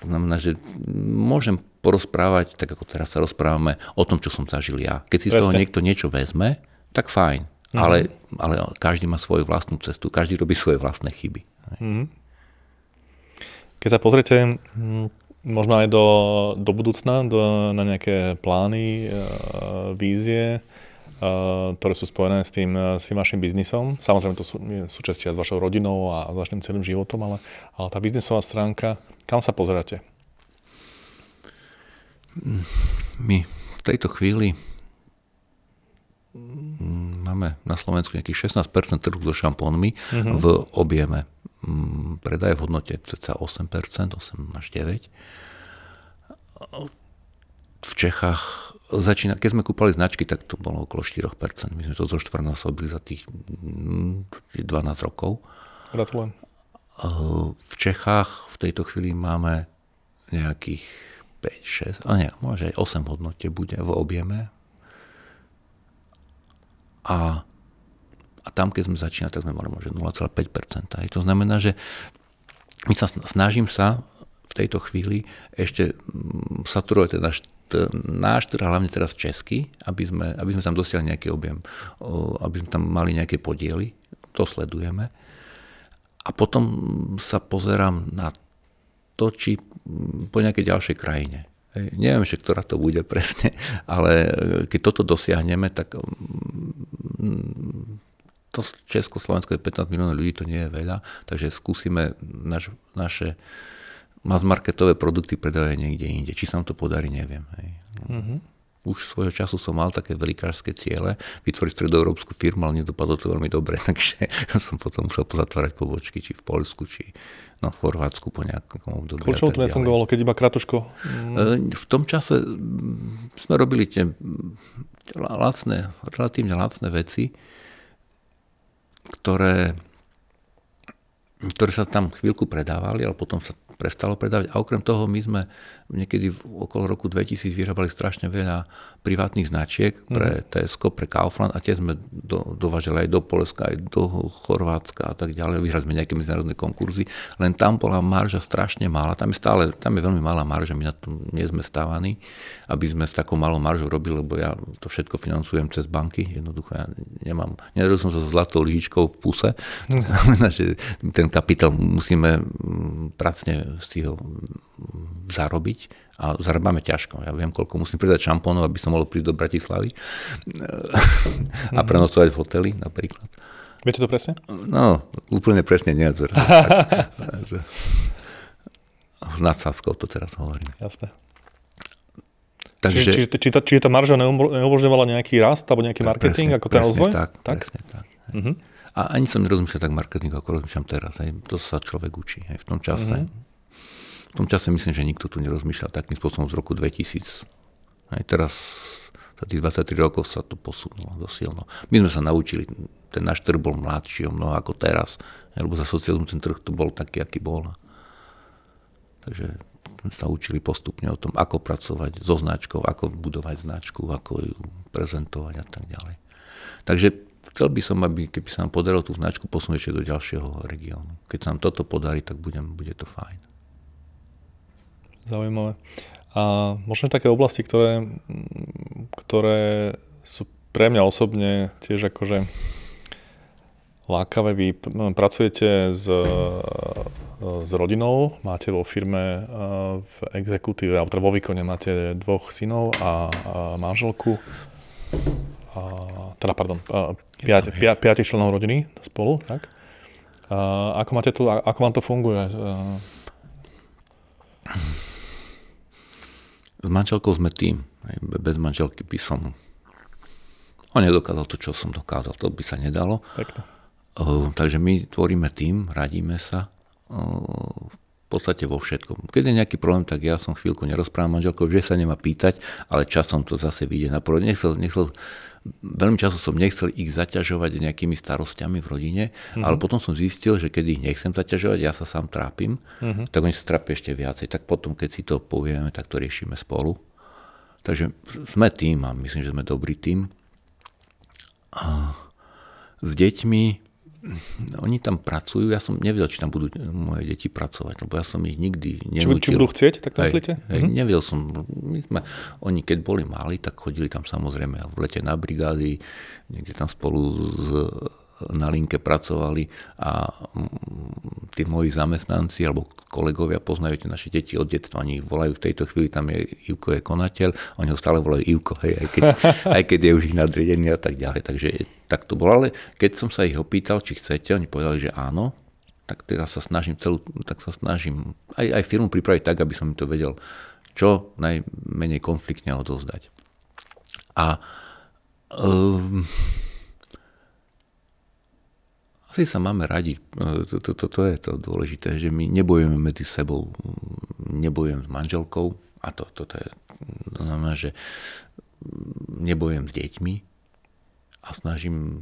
to znamená, že môžem porozprávať, tak ako teraz sa rozprávame, o tom, čo som zažil ja. Keď si Preste. z toho niekto niečo vezme, tak fajn. Mhm. Ale, ale každý má svoju vlastnú cestu, každý robí svoje vlastné chyby. Mhm. Keď sa pozriete hm, možno aj do, do budúcna, do, na nejaké plány, e, vízie, e, ktoré sú spojené s tým, e, s tým vašim biznisom. Samozrejme, to sú, súčastia s vašou rodinou a s vašim celým životom, ale, ale tá biznisová stránka, kam sa pozeráte? My v tejto chvíli mm, máme na Slovensku nejakých 16% trhu so šampónmi uh-huh. v objeme Mm, predaje v hodnote cca 8%, 8 až 9. V Čechách začína, keď sme kúpali značky, tak to bolo okolo 4%. My sme to zo štvornásobili za tých 12 mm, rokov. Gratulujem. V Čechách v tejto chvíli máme nejakých 5, 6, ale nie, možno aj 8 hodnote bude v objeme. A a tam, keď sme začínali, tak sme mali možno 0,5%. Je To znamená, že my sa snažím sa v tejto chvíli ešte mm, saturovať ten náš náš, trh, hlavne teraz český, aby sme, aby sme tam dostali nejaký objem, aby sme tam mali nejaké podiely, to sledujeme. A potom sa pozerám na to, či mm, po nejakej ďalšej krajine. Neviem že ktorá to bude presne, ale keď toto dosiahneme, tak mm, to Československo je 15 miliónov ľudí, to nie je veľa, takže skúsime naš, naše mass marketové produkty predávať niekde inde. Či sa nám to podarí, neviem. Hej. Mm-hmm. Už svojho času som mal také velikárske ciele, vytvoriť stredoeurópsku firmu, ale nedopadlo to veľmi dobre, takže som potom musel pozatvárať pobočky, či v Polsku, či no, v Chorvátsku po nejakom období. Prečo to nefungovalo, keď iba kratočko? E, v tom čase mm, sme robili tie lacné, relatívne lacné veci, ktoré, ktoré sa tam chvíľku predávali, ale potom sa prestalo predávať. A okrem toho my sme niekedy v okolo roku 2000 vyrábali strašne veľa privátnych značiek pre mhm. Tesco, pre Kaufland a tie sme do, dovažili aj do Polska, aj do Chorvátska a tak ďalej. Vyhrali sme nejaké medzinárodné konkurzy, len tam bola marža strašne malá. Tam je stále, tam je veľmi malá marža, my na to nie sme stávaní, aby sme s takou malou maržou robili, lebo ja to všetko financujem cez banky, jednoducho ja nemám, nerodil som sa so zlatou lyžičkou v puse, Mm. ten kapitál musíme mm, pracne z tých zarobiť a zarábame ťažko. Ja viem, koľko musím predať šampónov, aby som mohol prísť do Bratislavy a mhm. prenocovať v hoteli napríklad. Viete to presne? No, úplne presne nie. Nad Saskou to teraz hovorím. Jasné. Takže, či, či, či, či tá marža neumožňovala nejaký rast alebo nejaký marketing presne, ako ten rozvoj? Tak, tak? presne tak. Uh-huh. A ani som nerozmýšľal tak marketing, ako rozmýšľam teraz. Hej. To sa človek učí hej, v tom čase. Uh-huh. V tom čase myslím, že nikto tu nerozmýšľal takým spôsobom z roku 2000. Aj teraz za tých 23 rokov sa to posunulo dosilno. My sme sa naučili, ten náš trh bol mladší o mnoho ako teraz, lebo za socializmu ten trh to bol taký, aký bol. Takže sme sa učili postupne o tom, ako pracovať so značkou, ako budovať značku, ako ju prezentovať a tak ďalej. Takže chcel by som, aby keby sa nám podarilo tú značku posunúť ešte do ďalšieho regiónu. Keď sa nám toto podarí, tak budem, bude to fajn. Zaujímavé. A možno také oblasti, ktoré, ktoré sú pre mňa osobne tiež akože lákavé. Vy no, pracujete s, s rodinou, máte vo firme v exekutíve, alebo teda vo výkone máte dvoch synov a, a manželku. A, teda, pardon, piatich pia, členov rodiny spolu, tak? A, ako, máte to, ako vám to funguje? S manželkou sme tým, aj bez manželky by som... On nedokázal to, čo som dokázal, to by sa nedalo. Uh, takže my tvoríme tým, radíme sa uh, v podstate vo všetkom. Keď je nejaký problém, tak ja som chvíľku nerozprávam manželkou, že sa nemá pýtať, ale časom to zase vyjde na porod. Nechcel, nechcel veľmi často som nechcel ich zaťažovať nejakými starostiami v rodine, mm-hmm. ale potom som zistil, že keď ich nechcem zaťažovať, ja sa sám trápim, mm-hmm. tak oni sa trápia ešte viacej. Tak potom, keď si to povieme, tak to riešime spolu. Takže sme tým a myslím, že sme dobrý tým. A s deťmi oni tam pracujú, ja som nevedel, či tam budú moje deti pracovať, lebo ja som ich nikdy nenútil. Či, či budú chcieť, tak to myslíte? mm-hmm. Nevedel som, my sme, oni keď boli mali, tak chodili tam samozrejme v lete na brigády, niekde tam spolu s na linke pracovali a mm, tí moji zamestnanci alebo kolegovia poznajú tie naše deti od detstva, oni ich volajú v tejto chvíli, tam je Ivko je konateľ, oni ho stále volajú Ivko, hej, aj keď, aj keď je už ich nadriedený a tak ďalej. Takže tak to bolo, ale keď som sa ich opýtal, či chcete, oni povedali, že áno, tak teraz sa snažím celú, tak sa snažím aj, aj firmu pripraviť tak, aby som im to vedel čo najmenej konfliktne odozdať. A um, asi sa máme radi. Toto eh, to, to je to dôležité, že my nebojujeme medzi sebou, nebojujem s manželkou a to, to, to je, to znamená, že mm, nebojujem s deťmi a snažím,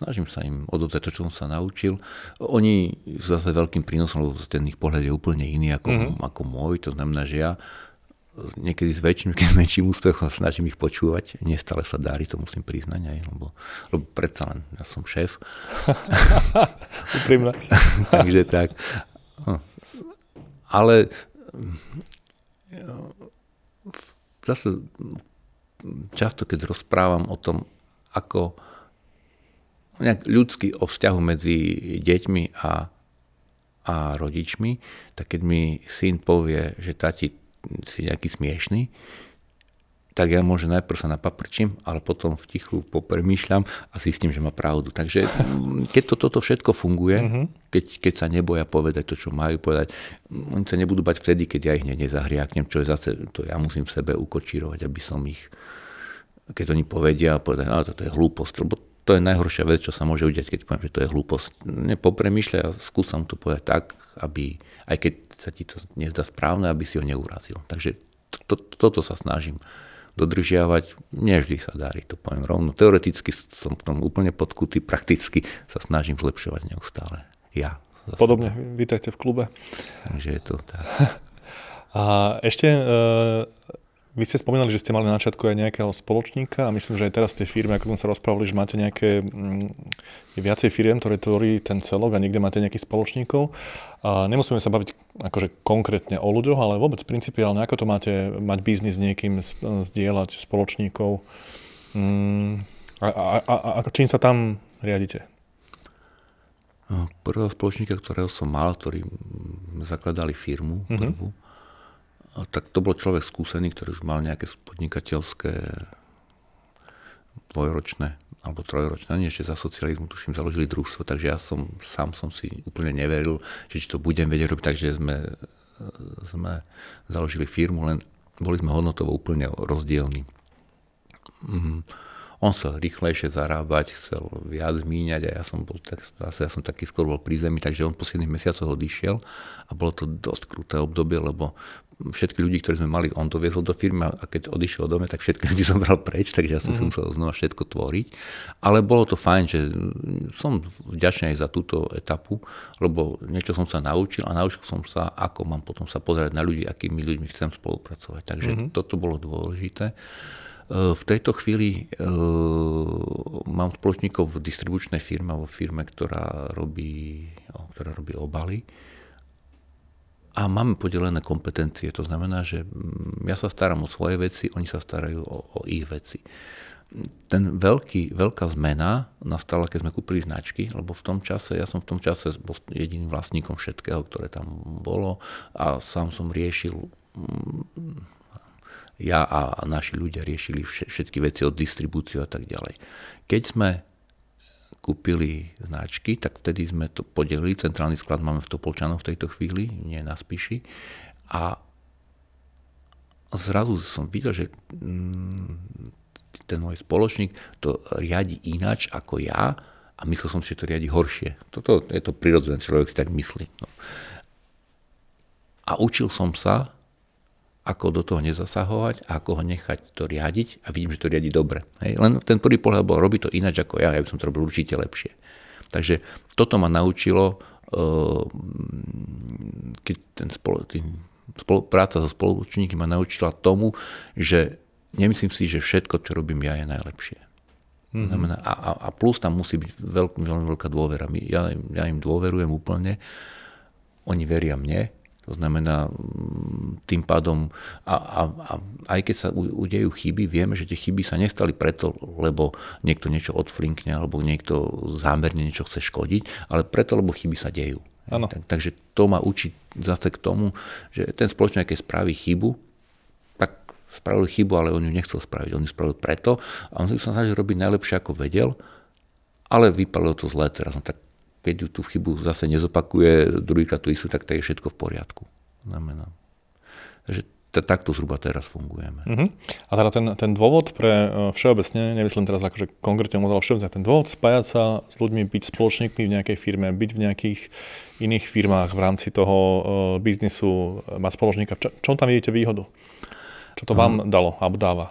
snažím sa im odovzdať to, čo som sa naučil. Oni sú zase veľkým prínosom, lebo ten ich pohľad je úplne iný ako, mm-hmm. ako môj, to znamená, že ja niekedy s väčším, keď s väčším úspechom snažím ich počúvať. Nestále sa darí, to musím priznať aj, lebo, lebo predsa len ja som šéf. Uprímne. Takže tak. No. Ale mm, zase často, keď rozprávam o tom, ako nejak ľudský o vzťahu medzi deťmi a, a rodičmi, tak keď mi syn povie, že tati, si nejaký smiešný, tak ja možno najprv sa napaprčím, ale potom v tichu popremýšľam a zistím, že má pravdu. Takže mm, keď to, toto všetko funguje, mhm. keď, keď sa neboja povedať to, čo majú povedať, mm, oni sa nebudú bať vtedy, keď ja ich hneď nezahriaknem, čo je zase, to ja musím v sebe ukočírovať, aby som ich, keď oni povedia a povedať, ale toto je hlúposť, lebo to je najhoršia vec, čo sa môže udiať, keď poviem, že to je hlúposť. Nepopremýšľaj a skúsam to povedať tak, aby, aj keď sa ti to nezdá správne, aby si ho neurazil. Takže to, to, toto sa snažím dodržiavať. Nevždy sa darí, to poviem rovno. Teoreticky som k tomu úplne podkutý, prakticky sa snažím zlepšovať neustále. Ja. Zase. Podobne, vítajte v klube. Takže je to tak. A ešte e, vy ste spomínali, že ste mali na začiatku aj nejakého spoločníka a myslím, že aj teraz tie firmy, ako sme sa rozprávali, že máte nejaké m, mm, viacej firiem, ktoré tvorí ten celok a niekde máte nejakých spoločníkov. A nemusíme sa baviť akože konkrétne o ľuďoch, ale vôbec principiálne, ako to máte mať biznis s niekým, zdieľať spoločníkov. Mm, a, a, a, a čím sa tam riadite? Prvého spoločníka, ktorého som mal, ktorý mm, zakladali firmu mm-hmm. prvú, tak to bol človek skúsený, ktorý už mal nejaké podnikateľské dvojročné alebo trojročné, no nie ešte za socializmu, tuším, založili družstvo, takže ja som, sám som si úplne neveril, že či to budem vedieť robiť, takže sme, sme založili firmu, len boli sme hodnotovo úplne rozdielni. Mm. On sa rýchlejšie zarábať, chcel viac míňať a ja som bol tak, zase ja som taký skôr bol pri zemi, takže on posledných mesiacoch odišiel a bolo to dosť kruté obdobie, lebo všetky ľudí, ktorí sme mali, on viezol do firmy a keď odišiel do mňa, tak všetky ľudí som bral preč, takže ja som mm. hmm musel znova všetko tvoriť. Ale bolo to fajn, že som vďačný aj za túto etapu, lebo niečo som sa naučil a naučil som sa, ako mám potom sa pozerať na ľudí, akými ľuďmi chcem spolupracovať. Takže mm. toto bolo dôležité. E, v tejto chvíli uh, mám spoločníkov v distribučnej firme, vo firme, ktorá robí, ktorá robí obaly a máme podelené kompetencie, to znamená, že mm, ja sa starám o svoje veci, oni sa starajú o, o ich veci. Ten veľký, veľká zmena nastala, keď sme kúpili značky, lebo v tom čase, ja som v tom čase bol jediným vlastníkom všetkého, ktoré tam bolo a sám som riešil mm, ja a naši ľudia riešili všetky veci od distribúciu a tak ďalej. Keď sme kúpili značky, tak vtedy sme to podelili. Centrálny sklad máme v Topolčanoch v tejto chvíli, nie na Spiši. A zrazu som videl, že mm, ten môj spoločník to riadi ináč ako ja a myslel som, že to riadi horšie. Toto je to prirodzené, človek si tak myslí. No. A učil som sa ako do toho nezasahovať, ako ho nechať to riadiť a vidím, že to riadi dobre. Hej. Len ten prvý pohľad bol, robí to ináč ako ja, ja by som to robil určite lepšie. Takže toto ma naučilo, eh, keď ten spolo, tým, práca so spolučníkmi ma naučila tomu, že nemyslím si, že všetko, čo robím ja, je najlepšie. Mm-hmm. a, a plus tam musí byť veľk, veľmi veľká dôvera. Ja, ja im dôverujem úplne, oni veria mne, to znamená, mm, tým pádom, a, a, a aj keď sa udejú chyby, vieme, že tie chyby sa nestali preto, lebo niekto niečo odflinkne, alebo niekto zámerne niečo chce škodiť, ale preto, lebo chyby sa dejú. Tak, takže to má učiť zase k tomu, že ten spoločník, keď spraví chybu, tak spravil chybu, ale on ju nechcel spraviť. On ju spravil preto a on sa snažil robiť najlepšie, ako vedel, ale vypadlo to zle teraz. No tak keď ju tú chybu zase nezopakuje, druhýkrát tu istú, tak to je všetko v poriadku. Znamená. Takže takto zhruba teraz fungujeme. Uh-huh. A teda ten, ten dôvod pre e, všeobecne, nemyslím teraz akože konkrétne ale všeobecne ten dôvod spájať sa s ľuďmi, byť spoločníkmi v nejakej firme, byť v nejakých iných firmách v rámci toho e, biznisu, e, mať spoločníka, čo, čo tam vidíte výhodu? Čo to vám um, dalo alebo dáva?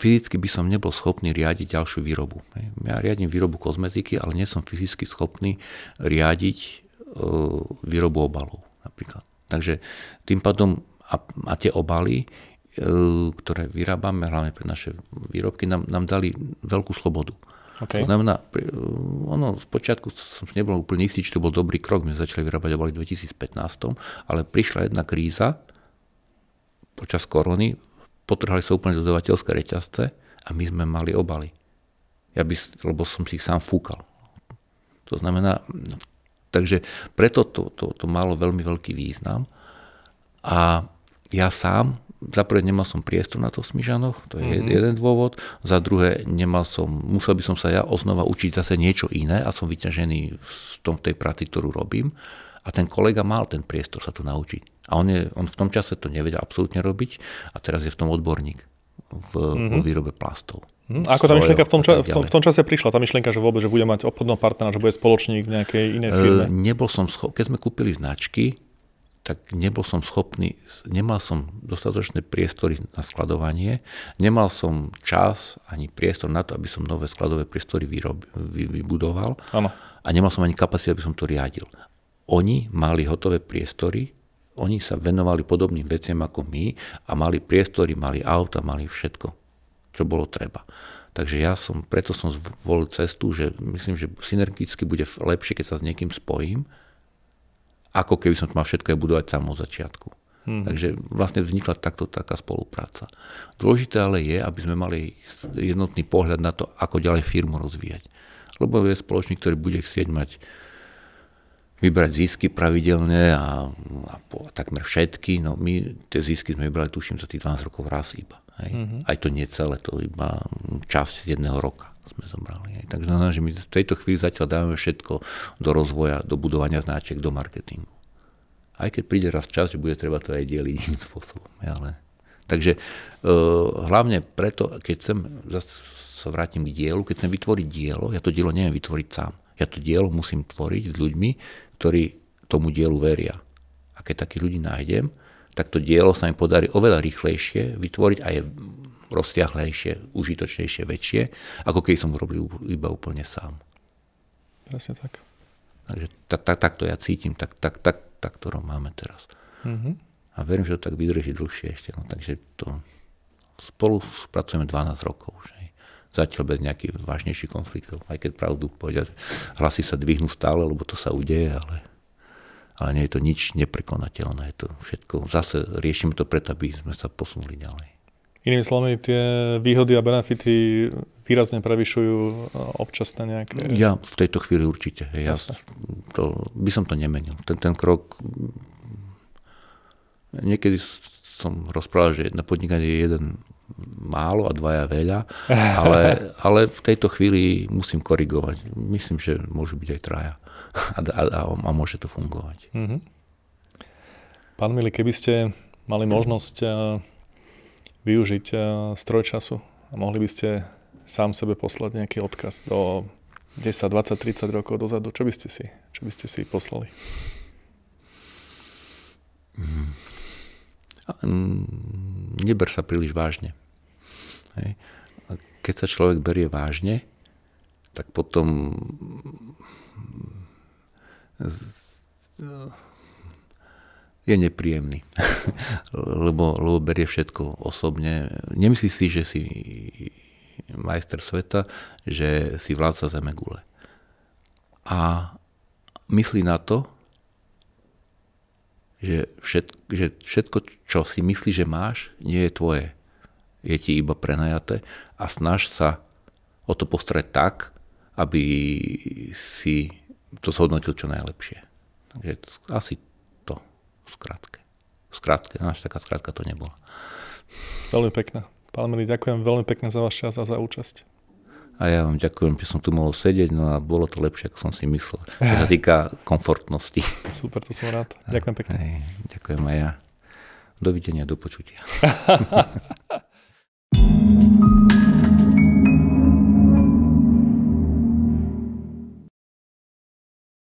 fyzicky by som nebol schopný riadiť ďalšiu výrobu. Ja riadím výrobu kozmetiky, ale nie som fyzicky schopný riadiť e, výrobu obalov napríklad. Takže tým pádom a, a tie obaly, e, ktoré vyrábame, hlavne pre naše výrobky, nám, nám dali veľkú slobodu. Okay. To znamená, e, ono z počiatku som si nebol úplne istý, či to bol dobrý krok, my začali vyrábať obaly v 2015, ale prišla jedna kríza počas korony, potrhali sa úplne dodavateľské reťazce a my sme mali obaly. Ja by, lebo som si ich sám fúkal. To znamená, no, takže preto to, to, to malo veľmi veľký význam. A ja sám, za prvé nemal som priestor na to v Smyžanoch, to je mm-hmm. jeden dôvod. Za druhé nemal som, musel by som sa ja osnova učiť zase niečo iné a som vyťažený v tom, tej práci, ktorú robím. A ten kolega mal ten priestor sa to naučiť. A on, je, on v tom čase to nevedel absolútne robiť a teraz je v tom odborník v, mm-hmm. vo výrobe plastov. Mm, ako tá myšlienka v tom, ča- v, tom, v tom čase prišla? Tá myšlienka, že vôbec, že bude mať obchodného partnera, že bude spoločník v nejakej inej firme? E, nebol som scho- keď sme kúpili značky, tak nebol som schopný, nemal som dostatočné priestory na skladovanie, nemal som čas ani priestor na to, aby som nové skladové priestory vyrob, vy, vybudoval ano. a nemal som ani kapacitu, aby som to riadil. Oni mali hotové priestory, oni sa venovali podobným veciam ako my a mali priestory, mali auta, mali všetko, čo bolo treba. Takže ja som, preto som zvolil cestu, že myslím, že synergicky bude lepšie, keď sa s niekým spojím, ako keby som to mal všetko budovať sám od začiatku. Hmm. Takže vlastne vznikla takto taká spolupráca. Dôležité ale je, aby sme mali jednotný pohľad na to, ako ďalej firmu rozvíjať. Lebo je spoločník, ktorý bude chcieť mať vybrať zisky pravidelné a, a, po, a takmer všetky. No my tie zisky sme vybrali, tuším, za tých 12 rokov raz iba. Hej. Mm-hmm. Aj to nie celé, to iba časť jedného roka sme zobrali. Hej. Takže znamená, že my v tejto chvíli zatiaľ dávame všetko do rozvoja, do budovania značiek, do marketingu. Aj keď príde raz čas, že bude treba to aj dieliť iným spôsobom. Ale... Takže e, hlavne preto, keď chcem, zase sa vrátim k dielu, keď chcem vytvoriť dielo, ja to dielo neviem vytvoriť sám. Ja to dielo musím tvoriť s ľuďmi, ktorí tomu dielu veria. A keď takých ľudí nájdem, tak to dielo sa mi podarí oveľa rýchlejšie vytvoriť a je rozsiahlejšie, užitočnejšie, väčšie, ako keď som robil iba úplne sám. Presne tak. Takže tak, tak, takto ja cítim, tak, tak, tak, tak to máme teraz. Mm-hmm. A verím, že to tak vydrží dlhšie ešte. No, takže to spolu pracujeme 12 rokov. Že? Zatiaľ bez nejakých vážnejších konfliktov. Aj keď pravdu povedať, hlasy sa dvihnú stále, lebo to sa udeje, ale, ale nie je to nič neprekonateľné. Je to všetko. Zase riešime to preto, aby sme sa posunuli ďalej. Inými slovami, tie výhody a benefity výrazne prevyšujú e, občasné nejaké... Ja v tejto chvíli určite. Ja Jasne. to, by som to nemenil. Ten, ten krok... Niekedy som rozprával, že na podnikanie je jeden málo a dvaja veľa, ale, ale v tejto chvíli musím korigovať. Myslím, že môžu byť aj traja a, a, a, a môže to fungovať. Mm-hmm. Pán Mili, keby ste mali možnosť e, využiť e, stroj času a mohli by ste sám sebe poslať nejaký odkaz do 10, 20, 30 rokov dozadu, čo by ste si, čo by ste si poslali? Mm neber sa príliš vážne. Hej. Keď sa človek berie vážne, tak potom je nepríjemný, lebo, lebo berie všetko osobne. Nemyslí si, že si majster sveta, že si vládca zemegule. A myslí na to, že všetko, že všetko, čo si myslíš, že máš, nie je tvoje. Je ti iba prenajaté a snaž sa o to postrať tak, aby si to zhodnotil čo najlepšie. Takže asi to v skrátke. V skrátke, no až taká skrátka to nebola. Veľmi pekná. Pán Mili, ďakujem veľmi pekne za váš čas a za účasť a ja vám ďakujem, že som tu mohol sedieť, no a bolo to lepšie, ako som si myslel, čo sa týka komfortnosti. Super, to som rád. Ďakujem pekne. Aj, ďakujem aj ja. Dovidenia, do počutia.